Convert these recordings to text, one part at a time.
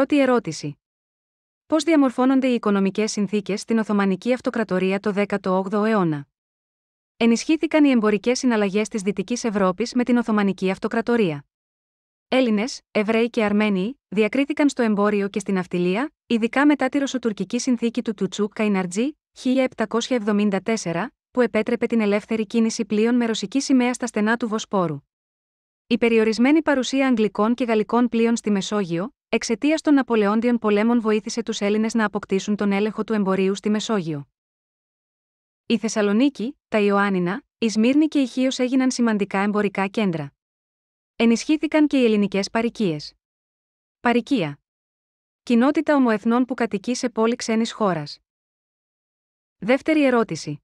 Πρώτη ερώτηση. Πώς διαμορφώνονται οι οικονομικές συνθήκες στην Οθωμανική Αυτοκρατορία το 18ο αιώνα. Ενισχύθηκαν οι εμπορικές συναλλαγές της Δυτικής Ευρώπης με την Οθωμανική Αυτοκρατορία. Έλληνες, Εβραίοι και Αρμένοι διακρίθηκαν στο εμπόριο και στην αυτιλία, ειδικά μετά τη ρωσοτουρκική συνθήκη του Τουτσού Καϊναρτζή, 1774, που επέτρεπε την ελεύθερη κίνηση πλοίων με ρωσική σημαία στα στενά του Βοσπόρου. Η περιορισμένη παρουσία αγγλικών και γαλλικών πλοίων στη Μεσόγειο Εξαιτίας των Ναπολεόντιων πολέμων βοήθησε τους Έλληνες να αποκτήσουν τον έλεγχο του εμπορίου στη Μεσόγειο. Η Θεσσαλονίκη, τα Ιωάννινα, η Σμύρνη και η Χίος έγιναν σημαντικά εμπορικά κέντρα. Ενισχύθηκαν και οι ελληνικές παρικίες. Παρικία. Κοινότητα ομοεθνών που κατοικεί σε πόλη ξένης χώρας. Δεύτερη ερώτηση.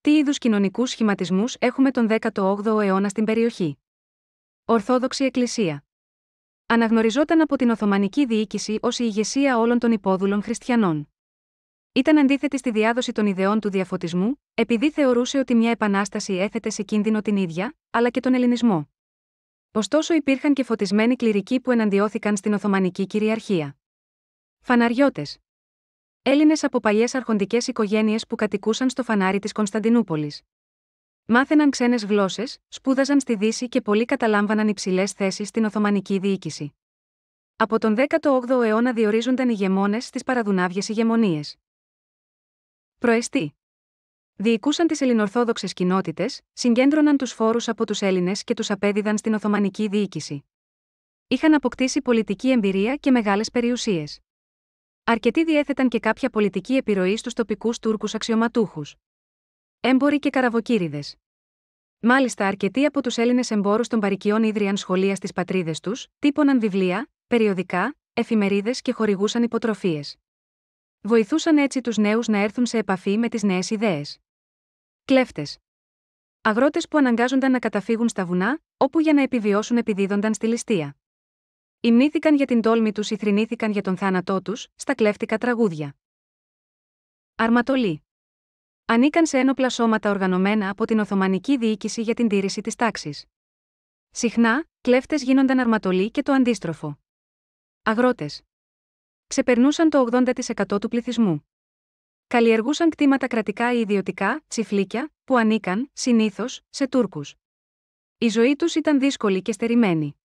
Τι είδους κοινωνικούς σχηματισμούς έχουμε τον 18ο αιώνα στην περιοχή. Ορθόδοξη Εκκλησία αναγνωριζόταν από την Οθωμανική διοίκηση ως η ηγεσία όλων των υπόδουλων χριστιανών. Ήταν αντίθετη στη διάδοση των ιδεών του διαφωτισμού, επειδή θεωρούσε ότι μια επανάσταση έθετε σε κίνδυνο την ίδια, αλλά και τον Ελληνισμό. Ωστόσο υπήρχαν και φωτισμένοι κληρικοί που εναντιώθηκαν στην Οθωμανική κυριαρχία. Φαναριώτες. Έλληνες από παλιές αρχοντικές οικογένειες που κατοικούσαν στο φανάρι της Κωνσταντινούπολης. Μάθαιναν ξένες γλώσσες, σπούδαζαν στη Δύση και πολλοί καταλάμβαναν υψηλές θέσεις στην Οθωμανική διοίκηση. Από τον 18ο αιώνα διορίζονταν ηγεμόνες στις παραδουνάβιες ηγεμονίες. Προεστή. Διοικούσαν τις ελληνορθόδοξε κοινότητες, συγκέντρωναν τους φόρους από τους Έλληνες και τους απέδιδαν στην Οθωμανική διοίκηση. Είχαν αποκτήσει πολιτική εμπειρία και μεγάλες περιουσίες. Αρκετοί διέθεταν και κάποια πολιτική επιρροή στους τοπικούς Τούρκους αξιωματούχους. Έμποροι και καραβοκύριδες. Μάλιστα, αρκετοί από τους Έλληνες εμπόρους των παρικιών ίδρυαν σχολεία στις πατρίδες τους, τύπωναν βιβλία, περιοδικά, εφημερίδες και χορηγούσαν υποτροφίες. Βοηθούσαν έτσι τους νέους να έρθουν σε επαφή με τις νέες ιδέες. Κλέφτες. Αγρότες που αναγκάζονταν να καταφύγουν στα βουνά, όπου για να επιβιώσουν επιδίδονταν στη ληστεία. Υμνήθηκαν για την τόλμη τους ή θρυνήθηκαν για τον θάνατό τους, στα κλέφτικα τραγούδια. Αρματολή ανήκαν σε ένοπλα σώματα οργανωμένα από την Οθωμανική διοίκηση για την τήρηση της τάξης. Συχνά, κλέφτες γίνονταν αρματολοί και το αντίστροφο. Αγρότες. Ξεπερνούσαν το 80% του πληθυσμού. Καλλιεργούσαν κτήματα κρατικά ή ιδιωτικά, τσιφλίκια, που ανήκαν, συνήθως, σε Τούρκους. Η ζωή τους ήταν δύσκολη και στερημένη.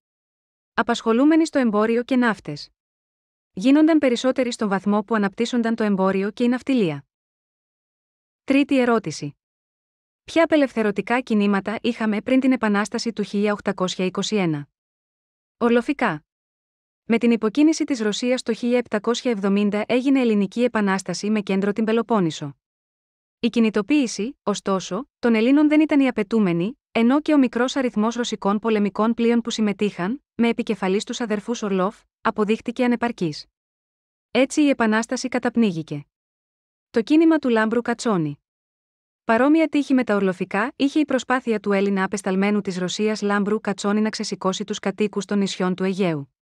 Απασχολούμενοι στο εμπόριο και ναύτες. Γίνονταν περισσότεροι στον βαθμό που αναπτύσσονταν το εμπόριο και η ναυτιλία. Τρίτη ερώτηση. Ποια απελευθερωτικά κινήματα είχαμε πριν την Επανάσταση του 1821. Ορλοφικά. Με την υποκίνηση της Ρωσίας το 1770 έγινε Ελληνική Επανάσταση με κέντρο την Πελοπόννησο. Η κινητοποίηση, ωστόσο, των Ελλήνων δεν ήταν η απαιτούμενη, ενώ και ο μικρός αριθμός ρωσικών πολεμικών πλοίων που συμμετείχαν, με επικεφαλής τους αδερφούς Ορλόφ, αποδείχτηκε ανεπαρκής. Έτσι η Επανάσταση καταπνίγηκε. Το κίνημα του Λάμπρου Κατσόνη. Παρόμοια τύχη με τα ορλοφικά είχε η προσπάθεια του Έλληνα απεσταλμένου της Ρωσίας Λάμπρου Κατσόνη να ξεσηκώσει τους κατοίκους των νησιών του Αιγαίου.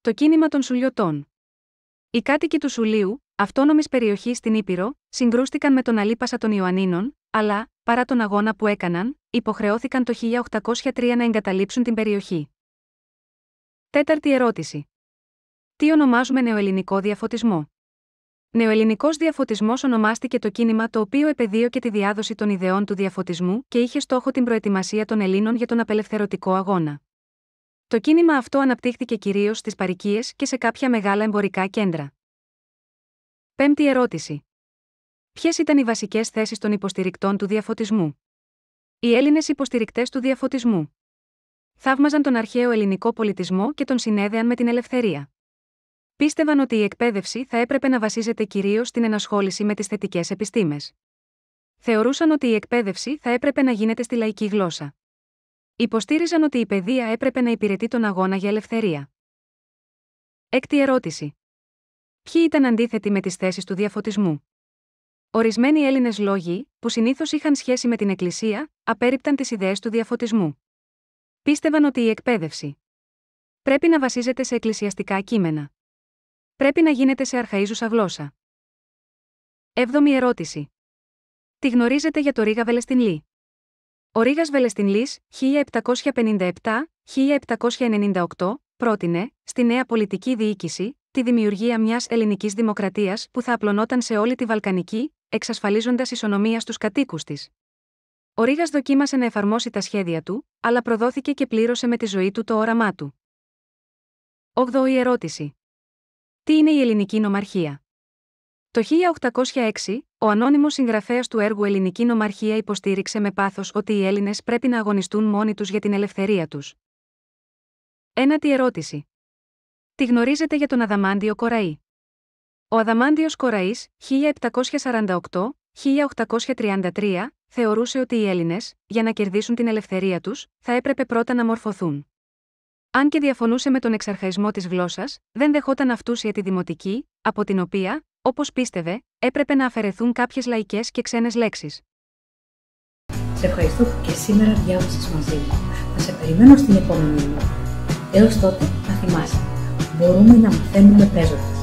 Το κίνημα των Σουλιωτών. Οι κάτοικοι του Σουλίου, αυτόνομης περιοχής στην Ήπειρο, συγκρούστηκαν με τον Αλίπασα των Ιωαννίνων, αλλά, παρά τον αγώνα που έκαναν, υποχρεώθηκαν το 1803 να εγκαταλείψουν την περιοχή. Τέταρτη ερώτηση. Τι ονομάζουμε νεοελληνικό διαφωτισμό. Νεοελληνικός διαφωτισμός ονομάστηκε το κίνημα το οποίο επεδίωκε τη διάδοση των ιδεών του διαφωτισμού και είχε στόχο την προετοιμασία των Ελλήνων για τον απελευθερωτικό αγώνα. Το κίνημα αυτό αναπτύχθηκε κυρίως στις παρικίες και σε κάποια μεγάλα εμπορικά κέντρα. Πέμπτη ερώτηση. Ποιες ήταν οι βασικές θέσεις των υποστηρικτών του διαφωτισμού. Οι Έλληνες υποστηρικτές του διαφωτισμού. Θαύμαζαν τον αρχαίο ελληνικό πολιτισμό και τον συνέδεαν με την ελευθερία πίστευαν ότι η εκπαίδευση θα έπρεπε να βασίζεται κυρίως στην ενασχόληση με τις θετικές επιστήμες. Θεωρούσαν ότι η εκπαίδευση θα έπρεπε να γίνεται στη λαϊκή γλώσσα. Υποστήριζαν ότι η παιδεία έπρεπε να υπηρετεί τον αγώνα για ελευθερία. Έκτη ερώτηση. Ποιοι ήταν αντίθετοι με τις θέσεις του διαφωτισμού. Ορισμένοι Έλληνες λόγοι, που συνήθως είχαν σχέση με την Εκκλησία, απέρριπταν τις ιδέες του διαφωτισμού. Πίστευαν ότι η εκπαίδευση πρέπει να βασίζεται σε εκκλησιαστικά κείμενα. Πρέπει να γίνεται σε αρχαίζουσα Εβδομη ερώτηση. Τι γνωρίζετε για το Ρίγα Βελεστινλή. Ο Ρίγας Βελεστινλής, 1757-1798, πρότεινε, στη νέα πολιτική διοίκηση, τη δημιουργία μιας ελληνικής δημοκρατίας που θα απλωνόταν σε όλη τη Βαλκανική, εξασφαλίζοντας ισονομία στους κατοίκους της. Ο Ρίγας δοκίμασε να εφαρμόσει τα σχέδια του, αλλά προδόθηκε και πλήρωσε με τη ζωή του το όραμά του. 8η ερώτηση. Τι είναι η ελληνική νομαρχία. Το 1806, ο ανώνυμος συγγραφέας του έργου Ελληνική Νομαρχία υποστήριξε με πάθος ότι οι Έλληνες πρέπει να αγωνιστούν μόνοι τους για την ελευθερία τους. Ένατη ερώτηση. Τι γνωρίζετε για τον Αδαμάντιο Κοραή. Ο Αδαμάντιος Κοραής, 1748-1833, θεωρούσε ότι οι Έλληνες, για να κερδίσουν την ελευθερία τους, θα έπρεπε πρώτα να μορφωθούν. Αν και διαφωνούσε με τον εξαρχαϊσμό της γλώσσας, δεν δεχόταν αυτούς για τη δημοτική, από την οποία, όπως πίστευε, έπρεπε να αφαιρεθούν κάποιες λαϊκές και ξένες λέξεις. Σε ευχαριστώ που και σήμερα διάβασες μαζί μου. Θα σε περιμένω στην επόμενη μου. Έως τότε, να θυμάσαι. Μπορούμε να μαθαίνουμε παίζοντας.